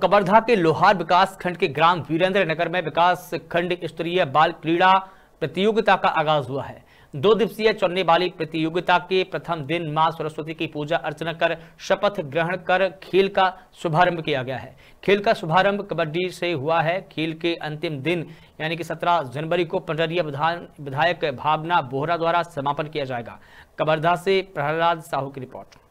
कबरधा के लोहार विकास खंड के ग्राम वीरेंद्र नगर में विकास खंड स्तरीय बाल क्रीड़ा प्रतियोगिता का आगाज हुआ है दो दिवसीय चलने वाली प्रतियोगिता के प्रथम दिन मां सरस्वती की पूजा अर्चना कर शपथ ग्रहण कर खेल का शुभारंभ किया गया है खेल का शुभारंभ कबड्डी से हुआ है खेल के अंतिम दिन यानी कि 17 जनवरी को पंडरिया विधायक भावना बोहरा द्वारा समापन किया जाएगा कबरधा से प्रहलाद साहू की रिपोर्ट